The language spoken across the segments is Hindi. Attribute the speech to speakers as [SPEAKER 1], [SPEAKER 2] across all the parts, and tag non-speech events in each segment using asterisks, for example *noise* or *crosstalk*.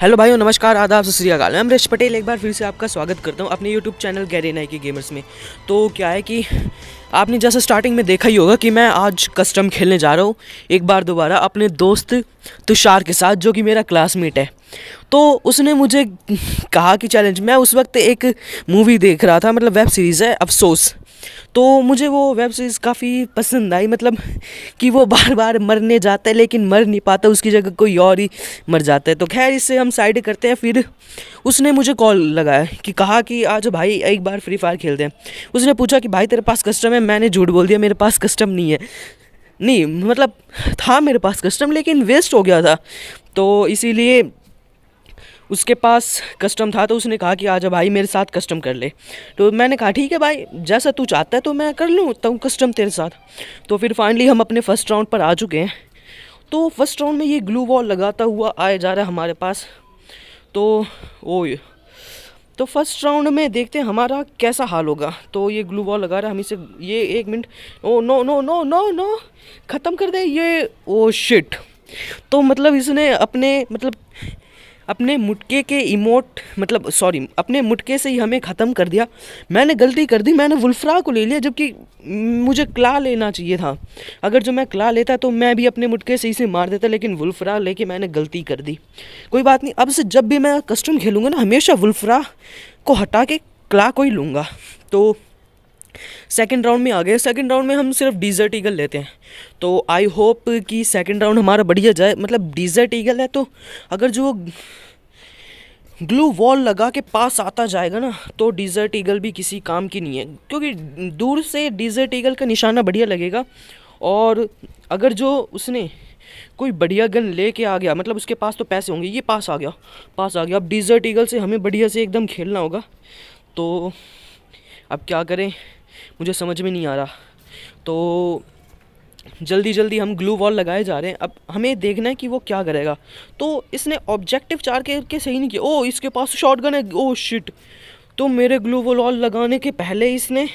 [SPEAKER 1] हेलो भाइयों नमस्कार आदाब सत श्रीकाल मैं अमरीश पटेल एक बार फिर से आपका स्वागत करता हूँ अपने यूट्यूब चैनल गैरी नाई की गेमर्स में तो क्या है कि आपने जैसे स्टार्टिंग में देखा ही होगा कि मैं आज कस्टम खेलने जा रहा हूँ एक बार दोबारा अपने दोस्त तुषार के साथ जो कि मेरा क्लासमेट है तो उसने मुझे कहा कि चैलेंज मैं उस वक्त एक मूवी देख रहा था मतलब वेब सीरीज़ है अफसोस तो मुझे वो वेब सीरीज़ काफ़ी पसंद आई मतलब कि वो बार बार मरने जाता है लेकिन मर नहीं पाता उसकी जगह कोई और ही मर जाता है तो खैर इससे हम साइड करते हैं फिर उसने मुझे कॉल लगाया कि कहा कि आज भाई एक बार फ्री फायर खेलते हैं उसने पूछा कि भाई तेरे पास कस्टम है मैंने झूठ बोल दिया मेरे पास कस्टम नहीं है नहीं मतलब था मेरे पास कस्टम लेकिन वेस्ट हो गया था तो इसीलिए उसके पास कस्टम था तो उसने कहा कि आजा भाई मेरे साथ कस्टम कर ले तो मैंने कहा ठीक है भाई जैसा तू चाहता है तो मैं कर लूँ तो कस्टम तेरे साथ तो फिर फाइनली हम अपने फर्स्ट राउंड पर आ चुके हैं तो फर्स्ट राउंड में ये ग्लू वॉल लगाता हुआ आया जा रहा है हमारे पास तो ओ तो फर्स्ट राउंड में देखते हैं हमारा कैसा हाल होगा तो ये ग्लू वॉल लगा रहा है हम इसे ये एक minute oh no no no no no ख़त्म कर दे ये ओ शिट तो मतलब इसने अपने मतलब अपने मुटके के इमोट मतलब सॉरी अपने मुटके से ही हमें ख़त्म कर दिया मैंने गलती कर दी मैंने वुल्फ्रा को ले लिया जबकि मुझे क्ला लेना चाहिए था अगर जो मैं क्ला लेता तो मैं भी अपने मुटके से इसे मार देता लेकिन वुल्फ्रा लेके मैंने गलती कर दी कोई बात नहीं अब से जब भी मैं कस्टम खेलूँगा ना हमेशा वुल्फ्रा को हटा के क्ला को ही लूँगा तो सेकेंड राउंड में आ गए सेकेंड राउंड में हम सिर्फ डिज़र्ट ईगल लेते हैं तो आई होप कि सेकेंड राउंड हमारा बढ़िया जाए मतलब डिज़र्ट ईगल है तो अगर जो ग्लू वॉल लगा के पास आता जाएगा ना तो डिज़र्ट ईगल भी किसी काम की नहीं है क्योंकि दूर से डिज़र्ट ईगल का निशाना बढ़िया लगेगा और अगर जो उसने कोई बढ़िया गन ले के आ गया मतलब उसके पास तो पैसे होंगे ये पास आ गया पास आ गया अब डिज़र्ट ईगल से हमें बढ़िया से एकदम खेलना होगा तो अब क्या करें मुझे समझ में नहीं आ रहा तो जल्दी जल्दी हम ग्लू वॉल लगाए जा रहे हैं अब हमें देखना है कि वो क्या करेगा तो इसने ऑब्जेक्टिव चार के, के सही नहीं किया ओ इसके पास शॉर्ट गन है ओ शिट तो मेरे ग्लू वॉल लगाने के पहले इसने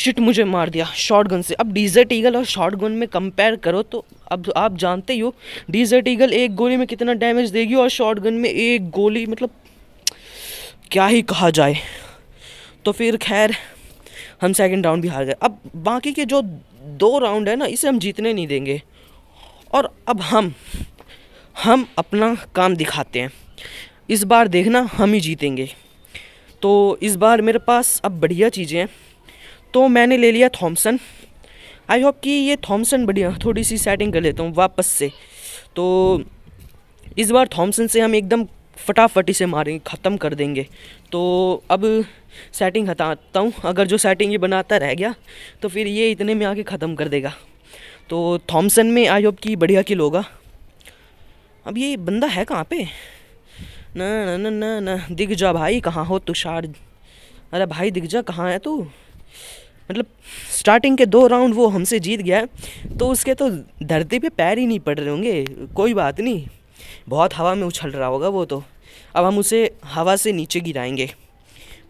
[SPEAKER 1] शिट मुझे मार दिया गन से अब डीजर्ट ईगल और गन में कंपेयर करो तो अब आप जानते ही हो डीजर्ट ईगल एक गोली में कितना डैमेज देगी और गन में एक गोली मतलब क्या ही कहा जाए तो फिर खैर हम सेकंड राउंड भी हार गए अब बाकी के जो दो राउंड है ना इसे हम जीतने नहीं देंगे और अब हम हम अपना काम दिखाते हैं इस बार देखना हम ही जीतेंगे तो इस बार मेरे पास अब बढ़िया चीज़ें हैं तो मैंने ले लिया थॉमसन आई होप कि ये थॉमसन बढ़िया थोड़ी सी सेटिंग कर लेता हूँ वापस से तो इस बार थॉमसन से हम एकदम फटाफट इसे मारेंगे ख़त्म कर देंगे तो अब सेटिंग हटाता हूँ अगर जो सेटिंग ये बनाता रह गया तो फिर ये इतने में आके ख़त्म कर देगा तो थॉमसन में आई होप कि बढ़िया किल होगा अब ये बंदा है कहाँ पे न न न ना दिख जा भाई कहाँ हो तुषार अरे भाई दिख जा कहाँ है तू मतलब स्टार्टिंग के दो राउंड वो हमसे जीत गया तो उसके तो धरती पे पैर ही नहीं पड़ रहे होंगे कोई बात नहीं बहुत हवा में उछल रहा होगा वो तो अब हम उसे हवा से नीचे गिराएंगे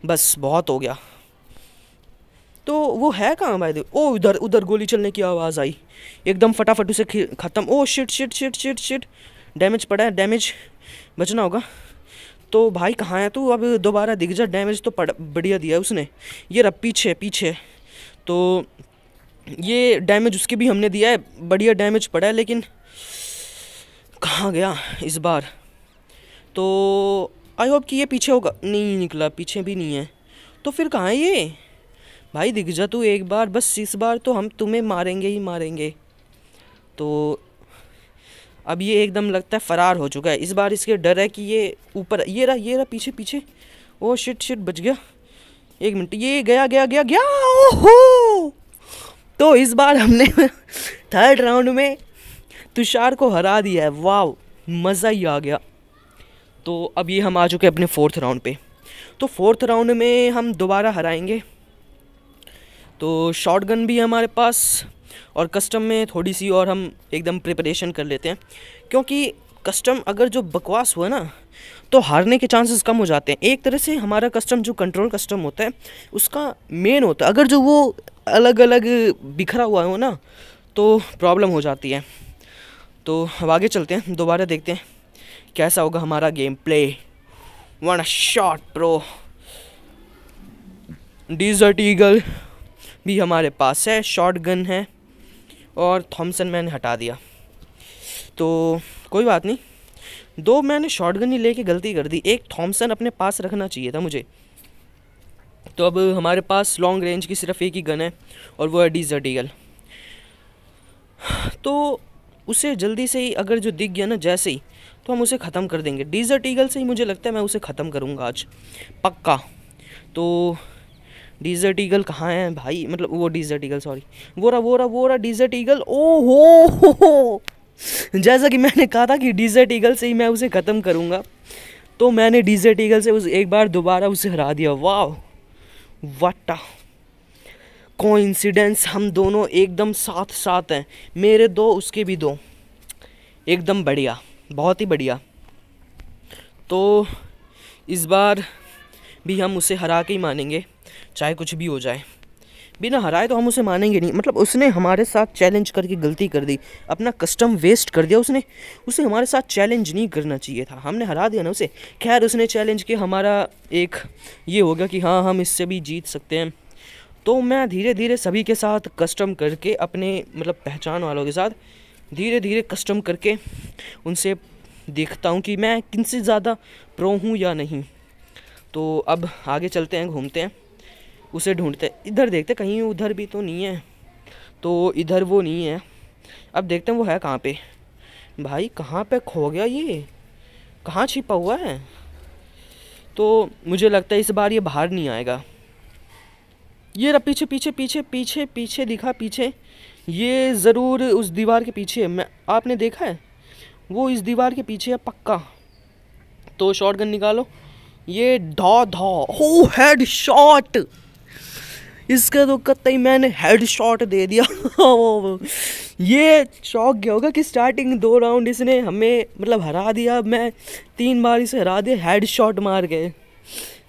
[SPEAKER 1] बस बहुत हो गया तो वो है कहाँ भाई दे ओ इधर उधर गोली चलने की आवाज़ आई एकदम फटाफट उसे ख़त्म oh shit shit shit shit shit damage पड़ा है डैमेज बचना होगा तो भाई कहाँ है तू अब दोबारा दिख जा डैमेज तो पड़ बढ़िया दिया उसने ये रहा पीछे पीछे तो ये डैमेज उसके भी हमने दिया है बढ़िया डैमेज पड़ा है लेकिन कहाँ गया इस बार तो आई होप कि ये पीछे होगा नहीं निकला पीछे भी नहीं है तो फिर कहाँ है ये भाई दिख जा तू एक बार बस इस बार तो हम तुम्हें मारेंगे ही मारेंगे तो अब ये एकदम लगता है फ़रार हो चुका है इस बार इसके डर है कि ये ऊपर ये रहा ये रहा पीछे पीछे ओ शिट शिट बच गया एक मिनट ये गया गया गया गया ओहो तो इस बार हमने थर्ड *laughs* राउंड में तुषार को हरा दिया है वाह मज़ा ही आ गया तो अब ये हम आ चुके हैं अपने फोर्थ राउंड पे तो फोर्थ राउंड में हम दोबारा हराएंगे तो शॉटगन भी है हमारे पास और कस्टम में थोड़ी सी और हम एकदम प्रिपरेशन कर लेते हैं क्योंकि कस्टम अगर जो बकवास हुआ ना तो हारने के चांसेस कम हो जाते हैं एक तरह से हमारा कस्टम जो कंट्रोल कस्टम होता है उसका मेन होता है अगर जो वो अलग अलग बिखरा हुआ हो ना तो प्रॉब्लम हो जाती है तो अब आगे चलते हैं दोबारा देखते हैं कैसा होगा हमारा gameplay one shot pro desert eagle भी हमारे पास है शॉट गन है और थॉमसन मैंने हटा दिया तो कोई बात नहीं दो मैंने शॉट गन ही लेके गलती कर दी एक थॉमसन अपने पास रखना चाहिए था मुझे तो अब हमारे पास लॉन्ग रेंज की सिर्फ एक ही गन है और वो है डीजर्ट ईगल तो उसे जल्दी से ही अगर जो दिख गया ना जैसे ही तो हम उसे ख़त्म कर देंगे डीजर्ट ईगल से ही मुझे लगता है मैं उसे ख़त्म करूँगा आज पक्का तो डीजर्ट ईगल कहाँ है भाई मतलब वो डिजर्ट ईगल सॉरी वो रहा वो रहा वो रहा डीजर्ट ईगल ओ हो, जैसा कि मैंने कहा था कि डिजर्ट ईगल से ही मैं उसे ख़त्म करूँगा तो मैंने डीजर्ट ईगल से उस एक बार दोबारा उसे हरा दिया वाह वाटा कोइंसिडेंस हम दोनों एकदम साथ साथ हैं मेरे दो उसके भी दो एकदम बढ़िया बहुत ही बढ़िया तो इस बार भी हम उसे हरा के ही मानेंगे चाहे कुछ भी हो जाए बिना हराए तो हम उसे मानेंगे नहीं मतलब उसने हमारे साथ चैलेंज करके गलती कर दी अपना कस्टम वेस्ट कर दिया उसने उसे हमारे साथ चैलेंज नहीं करना चाहिए था हमने हरा दिया ना उसे खैर उसने चैलेंज किया हमारा एक ये हो गया कि हाँ हम इससे भी जीत सकते हैं तो मैं धीरे धीरे सभी के साथ कस्टम करके अपने मतलब पहचान वालों के साथ धीरे धीरे कस्टम करके उनसे देखता हूँ कि मैं किन से ज़्यादा प्रो हूँ या नहीं तो अब आगे चलते हैं घूमते हैं उसे ढूंढते हैं इधर देखते कहीं उधर भी तो नहीं है तो इधर वो नहीं है अब देखते हैं वो है कहाँ पे भाई कहाँ पे खो गया ये कहाँ छिपा हुआ है तो मुझे लगता है इस बार ये बाहर नहीं आएगा ये रहा पीछे पीछे पीछे पीछे पीछे दिखा पीछे ये ज़रूर उस दीवार के पीछे है मैं आपने देखा है वो इस दीवार के पीछे है पक्का तो शॉट गन निकालो ये धा धा हो हेड शॉट इसका तो कतई मैंने हेड शॉट दे दिया *laughs* ये शौक गया होगा कि स्टार्टिंग दो राउंड इसने हमें मतलब हरा दिया मैं तीन बार इसे हरा दिया हेड शॉट मार गए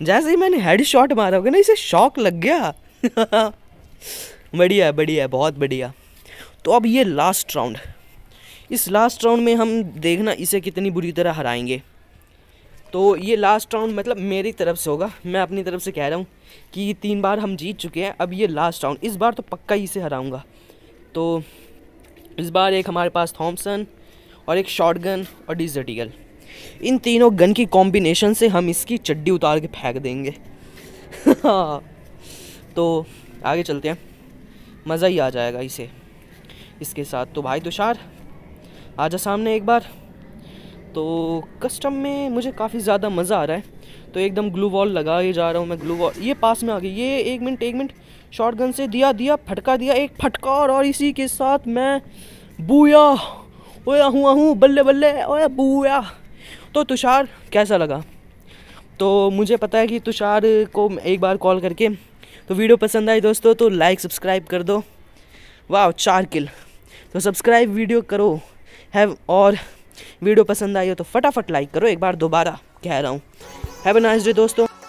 [SPEAKER 1] जैसे ही मैंने हेड शॉट मारा होगा ना इसे शौक लग गया *laughs* बढ़िया है बढ़िया है बहुत बढ़िया तो अब ये लास्ट राउंड इस लास्ट राउंड में हम देखना इसे कितनी बुरी तरह हराएंगे तो ये लास्ट राउंड मतलब मेरी तरफ से होगा मैं अपनी तरफ से कह रहा हूँ कि तीन बार हम जीत चुके हैं अब ये लास्ट राउंड इस बार तो पक्का ही इसे हराऊँगा तो इस बार एक हमारे पास थॉमसन और एक गन और डिजर्ट इन तीनों गन की कॉम्बिनेशन से हम इसकी चड्डी उतार के फेंक देंगे *laughs* हाँ। तो आगे चलते हैं मज़ा ही आ जाएगा इसे इसके साथ तो भाई तुषार आ जा सामने एक बार तो कस्टम में मुझे काफ़ी ज़्यादा मज़ा आ रहा है तो एकदम ग्लू वॉल ही जा रहा हूँ मैं ग्लू वॉल ये पास में आ गई ये एक मिनट एक मिनट शॉर्ट गन से दिया दिया फटका दिया एक फटका और, और इसी के साथ मैं बूया ओए आहू आहू बल्ले बल्ले ओए बूया तो तुषार कैसा लगा तो मुझे पता है कि तुषार को एक बार कॉल करके तो वीडियो पसंद आई दोस्तों तो लाइक सब्सक्राइब कर दो वाह चार किल तो सब्सक्राइब वीडियो करो हैव और वीडियो पसंद आई हो तो फटाफट लाइक करो एक बार दोबारा कह रहा हूँ हैव ए नाइस डे दोस्तों